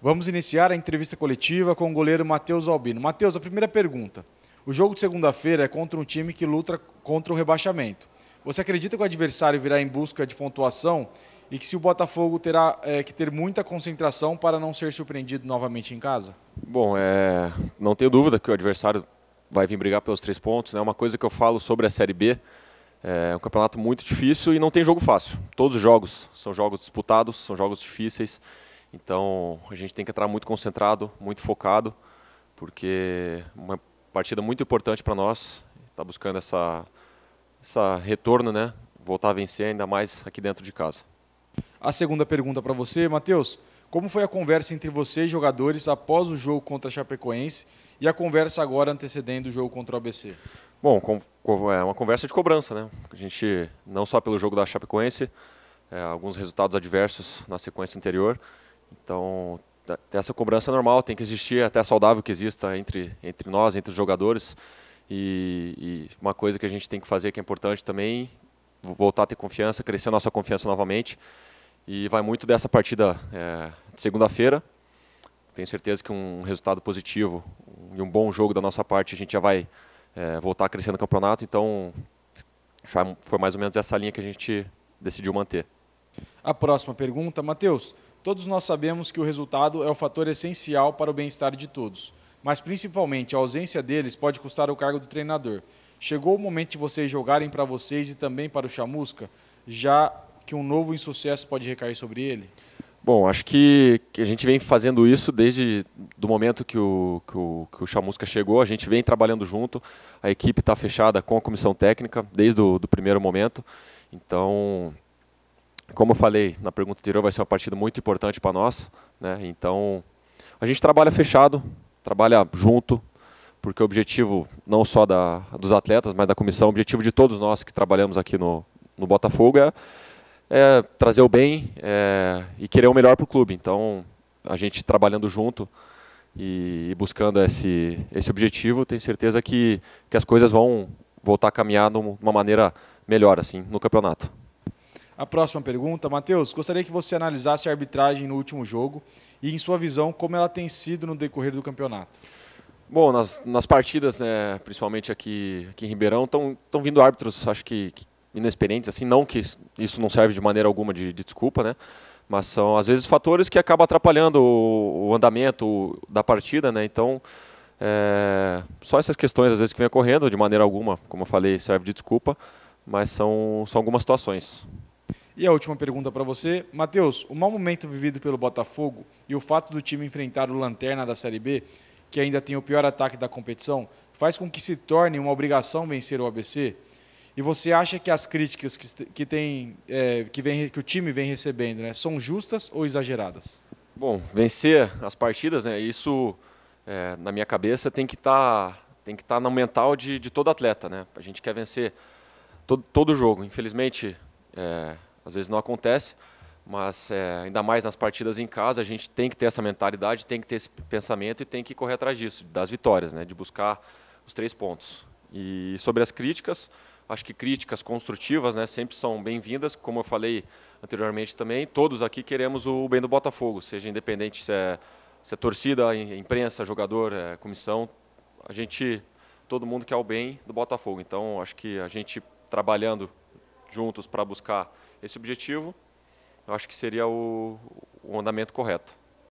Vamos iniciar a entrevista coletiva com o goleiro Matheus Albino. Matheus, a primeira pergunta. O jogo de segunda-feira é contra um time que luta contra o rebaixamento. Você acredita que o adversário virá em busca de pontuação e que se o Botafogo terá é, que ter muita concentração para não ser surpreendido novamente em casa? Bom, é, não tenho dúvida que o adversário vai vir brigar pelos três pontos. É né? uma coisa que eu falo sobre a Série B. É, é um campeonato muito difícil e não tem jogo fácil. Todos os jogos são jogos disputados, são jogos difíceis. Então a gente tem que entrar muito concentrado, muito focado, porque uma partida muito importante para nós. Está buscando essa, essa retorno, né? Voltar a vencer ainda mais aqui dentro de casa. A segunda pergunta para você, Matheus. Como foi a conversa entre vocês, jogadores, após o jogo contra a Chapecoense e a conversa agora antecedendo o jogo contra o ABC? Bom, é uma conversa de cobrança, né? A gente, não só pelo jogo da Chapecoense, é, alguns resultados adversos na sequência anterior, então, essa cobrança é normal, tem que existir, até saudável que exista entre, entre nós, entre os jogadores. E, e, uma coisa que a gente tem que fazer que é importante também, voltar a ter confiança, crescer a nossa confiança novamente. E vai muito dessa partida é, de segunda-feira. Tenho certeza que um resultado positivo e um bom jogo da nossa parte, a gente já vai é, voltar a crescer no campeonato. Então, foi mais ou menos essa linha que a gente decidiu manter. A próxima pergunta, Matheus. Todos nós sabemos que o resultado é o fator essencial para o bem-estar de todos, mas principalmente a ausência deles pode custar o cargo do treinador. Chegou o momento de vocês jogarem para vocês e também para o Chamusca, já que um novo insucesso pode recair sobre ele? Bom, acho que, que a gente vem fazendo isso desde do momento que o, que o, que o Chamusca chegou. A gente vem trabalhando junto, a equipe está fechada com a comissão técnica desde o do primeiro momento. Então, como eu falei na pergunta anterior, vai ser uma partida muito importante para nós. Né? Então, a gente trabalha fechado, trabalha junto, porque o objetivo não só da, dos atletas, mas da comissão, o objetivo de todos nós que trabalhamos aqui no, no Botafogo é, é trazer o bem é, e querer o melhor para o clube. Então, a gente trabalhando junto e, e buscando esse, esse objetivo, tenho certeza que, que as coisas vão voltar a caminhar de uma maneira melhor assim no campeonato. A próxima pergunta, Matheus, gostaria que você analisasse a arbitragem no último jogo e, em sua visão, como ela tem sido no decorrer do campeonato. Bom, nas, nas partidas, né, principalmente aqui, aqui em Ribeirão, estão vindo árbitros, acho que, que, inexperientes, assim, não que isso não serve de maneira alguma de, de desculpa, né? Mas são, às vezes, fatores que acabam atrapalhando o, o andamento da partida, né? Então, é, só essas questões, às vezes, que vem ocorrendo, de maneira alguma, como eu falei, serve de desculpa, mas são, são algumas situações. E a última pergunta para você, Matheus, o mau momento vivido pelo Botafogo e o fato do time enfrentar o Lanterna da Série B, que ainda tem o pior ataque da competição, faz com que se torne uma obrigação vencer o ABC? E você acha que as críticas que, que, tem, é, que, vem, que o time vem recebendo né, são justas ou exageradas? Bom, vencer as partidas, né, isso é, na minha cabeça tem que estar tá, tem que tá no mental de, de todo atleta. Né? A gente quer vencer todo, todo jogo. Infelizmente, é, às vezes não acontece, mas é, ainda mais nas partidas em casa, a gente tem que ter essa mentalidade, tem que ter esse pensamento e tem que correr atrás disso, das vitórias, né, de buscar os três pontos. E sobre as críticas, acho que críticas construtivas né, sempre são bem-vindas, como eu falei anteriormente também, todos aqui queremos o bem do Botafogo, seja independente se é, se é torcida, imprensa, jogador, é, comissão, a gente, todo mundo quer o bem do Botafogo. Então, acho que a gente trabalhando juntos para buscar esse objetivo, eu acho que seria o, o andamento correto.